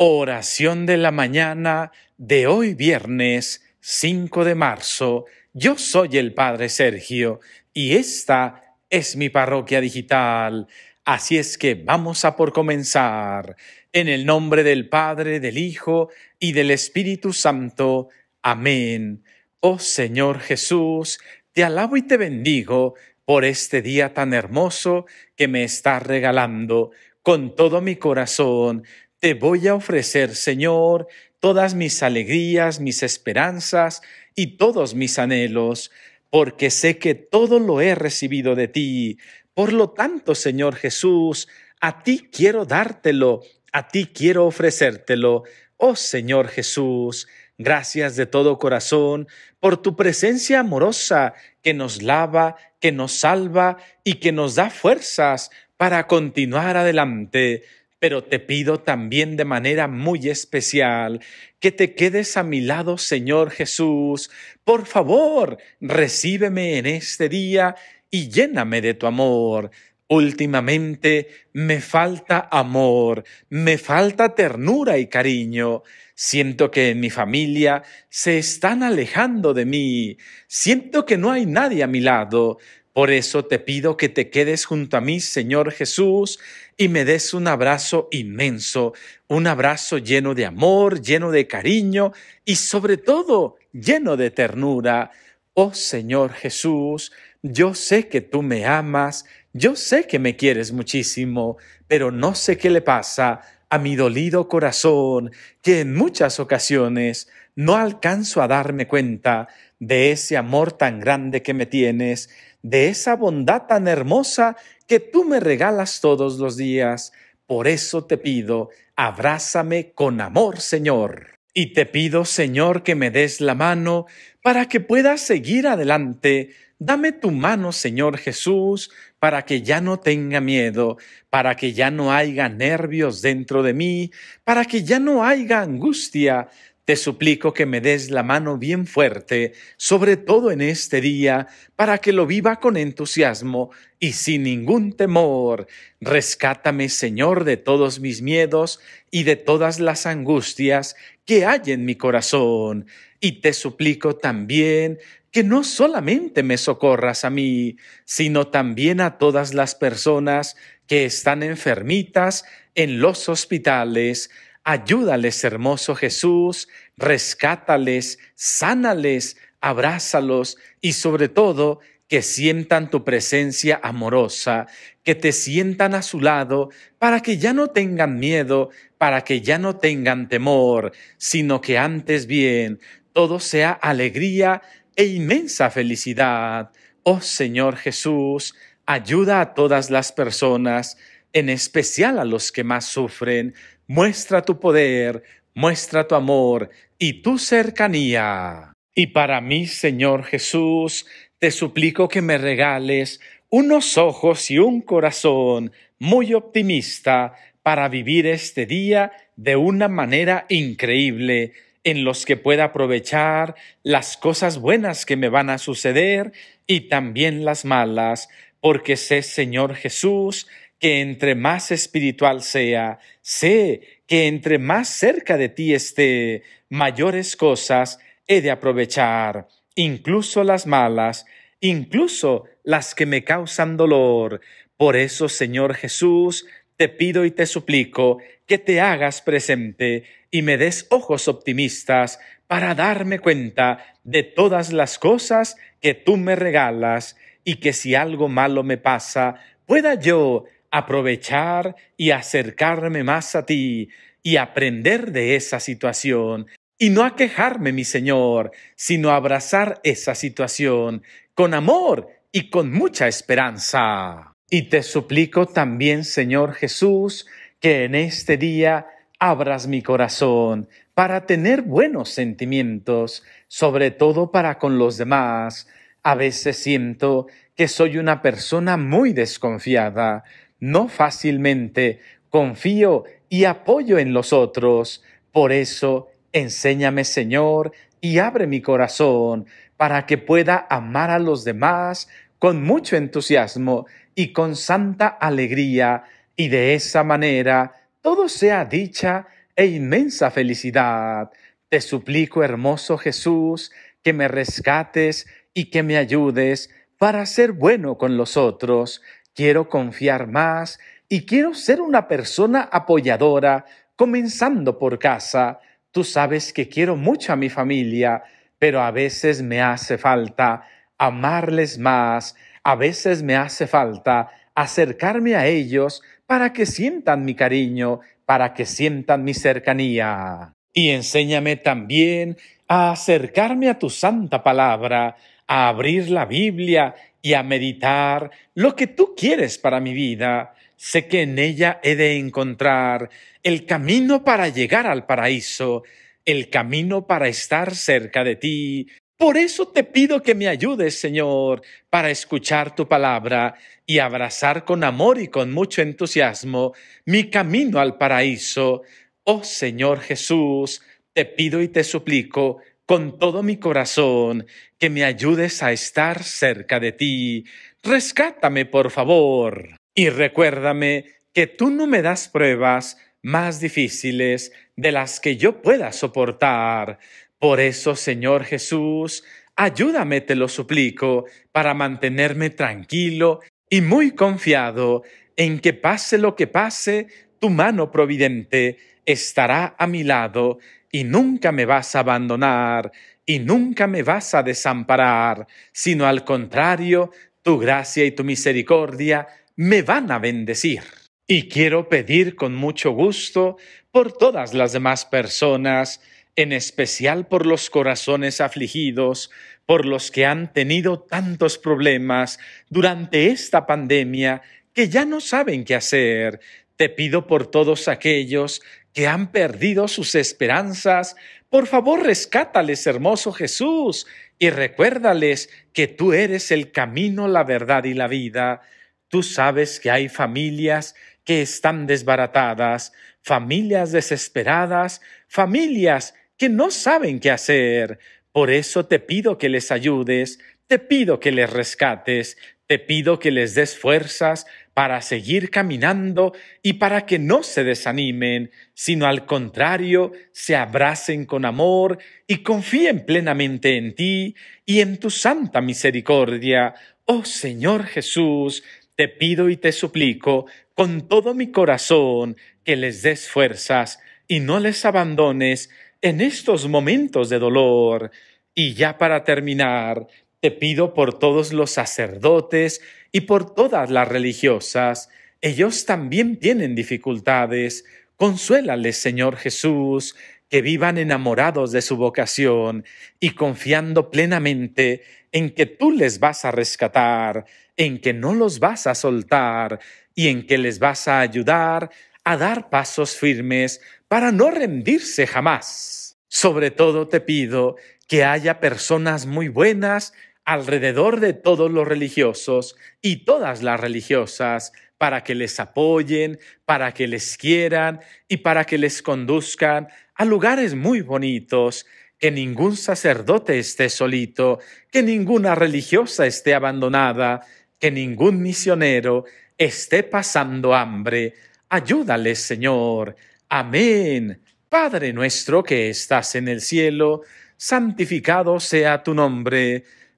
Oración de la mañana de hoy viernes 5 de marzo. Yo soy el Padre Sergio y esta es mi parroquia digital. Así es que vamos a por comenzar. En el nombre del Padre, del Hijo y del Espíritu Santo. Amén. Oh Señor Jesús, te alabo y te bendigo por este día tan hermoso que me estás regalando. Con todo mi corazón te voy a ofrecer, Señor, todas mis alegrías, mis esperanzas y todos mis anhelos, porque sé que todo lo he recibido de ti. Por lo tanto, Señor Jesús, a ti quiero dártelo, a ti quiero ofrecértelo. Oh Señor Jesús, gracias de todo corazón por tu presencia amorosa que nos lava, que nos salva y que nos da fuerzas para continuar adelante. Pero te pido también de manera muy especial que te quedes a mi lado, Señor Jesús. Por favor, recíbeme en este día y lléname de tu amor. Últimamente me falta amor, me falta ternura y cariño. Siento que en mi familia se están alejando de mí. Siento que no hay nadie a mi lado. Por eso te pido que te quedes junto a mí, Señor Jesús, y me des un abrazo inmenso, un abrazo lleno de amor, lleno de cariño y sobre todo lleno de ternura. Oh Señor Jesús, yo sé que tú me amas, yo sé que me quieres muchísimo, pero no sé qué le pasa a mi dolido corazón, que en muchas ocasiones no alcanzo a darme cuenta de ese amor tan grande que me tienes de esa bondad tan hermosa que tú me regalas todos los días. Por eso te pido, abrázame con amor, Señor. Y te pido, Señor, que me des la mano para que pueda seguir adelante. Dame tu mano, Señor Jesús, para que ya no tenga miedo, para que ya no haya nervios dentro de mí, para que ya no haya angustia te suplico que me des la mano bien fuerte, sobre todo en este día, para que lo viva con entusiasmo y sin ningún temor. Rescátame, Señor, de todos mis miedos y de todas las angustias que hay en mi corazón. Y te suplico también que no solamente me socorras a mí, sino también a todas las personas que están enfermitas en los hospitales Ayúdales, hermoso Jesús, rescátales, sánales, abrázalos y sobre todo que sientan tu presencia amorosa, que te sientan a su lado, para que ya no tengan miedo, para que ya no tengan temor, sino que antes bien todo sea alegría e inmensa felicidad. Oh Señor Jesús, ayuda a todas las personas en especial a los que más sufren, muestra tu poder, muestra tu amor y tu cercanía. Y para mí, Señor Jesús, te suplico que me regales unos ojos y un corazón muy optimista para vivir este día de una manera increíble, en los que pueda aprovechar las cosas buenas que me van a suceder y también las malas, porque sé, Señor Jesús, que entre más espiritual sea, sé que entre más cerca de ti esté, mayores cosas he de aprovechar, incluso las malas, incluso las que me causan dolor. Por eso, Señor Jesús, te pido y te suplico que te hagas presente y me des ojos optimistas para darme cuenta de todas las cosas que tú me regalas y que si algo malo me pasa, pueda yo aprovechar y acercarme más a ti y aprender de esa situación y no a quejarme, mi Señor, sino abrazar esa situación con amor y con mucha esperanza. Y te suplico también, Señor Jesús, que en este día abras mi corazón para tener buenos sentimientos, sobre todo para con los demás. A veces siento que soy una persona muy desconfiada, no fácilmente confío y apoyo en los otros. Por eso, enséñame, Señor, y abre mi corazón para que pueda amar a los demás con mucho entusiasmo y con santa alegría, y de esa manera todo sea dicha e inmensa felicidad. Te suplico, hermoso Jesús, que me rescates y que me ayudes para ser bueno con los otros, quiero confiar más y quiero ser una persona apoyadora, comenzando por casa. Tú sabes que quiero mucho a mi familia, pero a veces me hace falta amarles más, a veces me hace falta acercarme a ellos para que sientan mi cariño, para que sientan mi cercanía. Y enséñame también a acercarme a tu santa palabra, a abrir la Biblia y a meditar lo que tú quieres para mi vida. Sé que en ella he de encontrar el camino para llegar al paraíso, el camino para estar cerca de ti. Por eso te pido que me ayudes, Señor, para escuchar tu palabra y abrazar con amor y con mucho entusiasmo mi camino al paraíso. Oh Señor Jesús, te pido y te suplico con todo mi corazón, que me ayudes a estar cerca de ti. Rescátame, por favor. Y recuérdame que tú no me das pruebas más difíciles de las que yo pueda soportar. Por eso, Señor Jesús, ayúdame, te lo suplico, para mantenerme tranquilo y muy confiado en que pase lo que pase, tu mano providente estará a mi lado y nunca me vas a abandonar, y nunca me vas a desamparar, sino al contrario, tu gracia y tu misericordia me van a bendecir. Y quiero pedir con mucho gusto por todas las demás personas, en especial por los corazones afligidos, por los que han tenido tantos problemas durante esta pandemia que ya no saben qué hacer. Te pido por todos aquellos que han perdido sus esperanzas, por favor rescátales, hermoso Jesús, y recuérdales que tú eres el camino, la verdad y la vida. Tú sabes que hay familias que están desbaratadas, familias desesperadas, familias que no saben qué hacer. Por eso te pido que les ayudes, te pido que les rescates, te pido que les des fuerzas para seguir caminando y para que no se desanimen, sino al contrario, se abracen con amor y confíen plenamente en ti y en tu santa misericordia. Oh Señor Jesús, te pido y te suplico con todo mi corazón que les des fuerzas y no les abandones en estos momentos de dolor. Y ya para terminar, te pido por todos los sacerdotes y por todas las religiosas, ellos también tienen dificultades. Consuélales, Señor Jesús, que vivan enamorados de su vocación y confiando plenamente en que tú les vas a rescatar, en que no los vas a soltar y en que les vas a ayudar a dar pasos firmes para no rendirse jamás. Sobre todo te pido que haya personas muy buenas alrededor de todos los religiosos y todas las religiosas para que les apoyen, para que les quieran y para que les conduzcan a lugares muy bonitos, que ningún sacerdote esté solito, que ninguna religiosa esté abandonada, que ningún misionero esté pasando hambre. Ayúdales, Señor. Amén. Padre nuestro que estás en el cielo, santificado sea tu nombre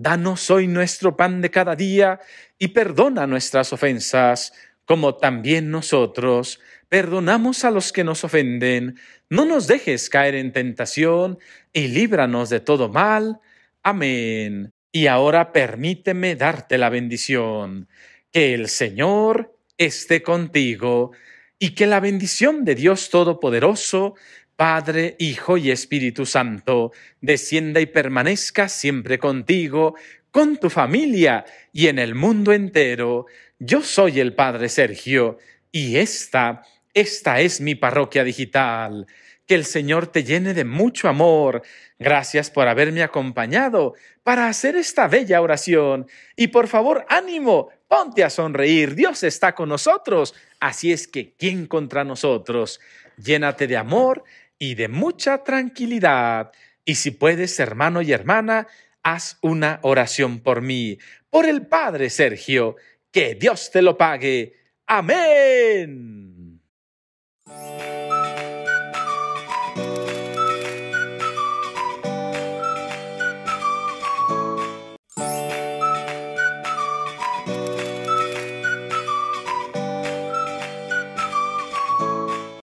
Danos hoy nuestro pan de cada día y perdona nuestras ofensas, como también nosotros perdonamos a los que nos ofenden. No nos dejes caer en tentación y líbranos de todo mal. Amén. Y ahora permíteme darte la bendición. Que el Señor esté contigo y que la bendición de Dios Todopoderoso, Padre, Hijo y Espíritu Santo, descienda y permanezca siempre contigo, con tu familia y en el mundo entero. Yo soy el Padre Sergio y esta, esta es mi parroquia digital. Que el Señor te llene de mucho amor. Gracias por haberme acompañado para hacer esta bella oración. Y por favor, ánimo, ponte a sonreír. Dios está con nosotros. Así es que, ¿quién contra nosotros? Llénate de amor y de mucha tranquilidad. Y si puedes, hermano y hermana, haz una oración por mí, por el Padre Sergio, que Dios te lo pague. Amén.